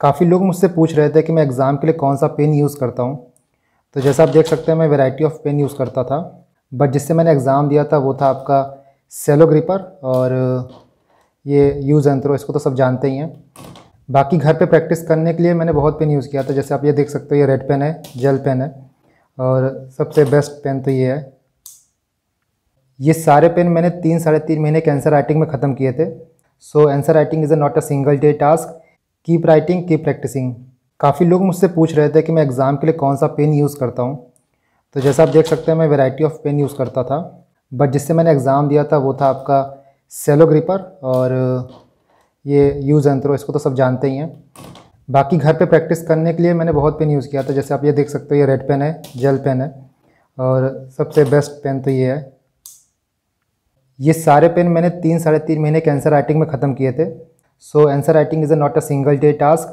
काफ़ी लोग मुझसे पूछ रहे थे कि मैं एग्ज़ाम के लिए कौन सा पेन यूज़ करता हूँ तो जैसा आप देख सकते हैं मैं वैरायटी ऑफ पेन यूज़ करता था बट जिससे मैंने एग्ज़ाम दिया था वो था आपका सेलो ग्रिपर और ये यूज़ एंथ्रो इसको तो सब जानते ही हैं बाकी घर पे प्रैक्टिस करने के लिए मैंने बहुत पेन यूज़ किया था जैसे आप ये देख सकते हो ये रेड पेन है जेल पेन है और सबसे बेस्ट पेन तो ये है ये सारे पेन मैंने तीन साढ़े तीन महीने के आंसर राइटिंग में ख़त्म किए थे so answer writing is a not a single day task keep writing keep practicing काफ़ी लोग मुझसे पूछ रहे थे कि मैं एग्ज़ाम के लिए कौन सा पेन यूज़ करता हूँ तो जैसा आप देख सकते हैं मैं वेराइटी ऑफ पेन यूज़ करता था बट जिससे मैंने एग्ज़ाम दिया था वो था आपका सेलो ग्रिपर और ये यूज़ एंथ्रो इसको तो सब जानते ही हैं बाकी घर पे प्रैक्टिस करने के लिए मैंने बहुत पेन यूज़ किया था जैसे आप ये देख सकते हो ये रेड पेन है जेल पेन है और सबसे बेस्ट पेन तो ये है ये सारे पेन मैंने तीन साढ़े तीन महीने कैंसर राइटिंग में ख़त्म किए थे So answer writing is not a single day task.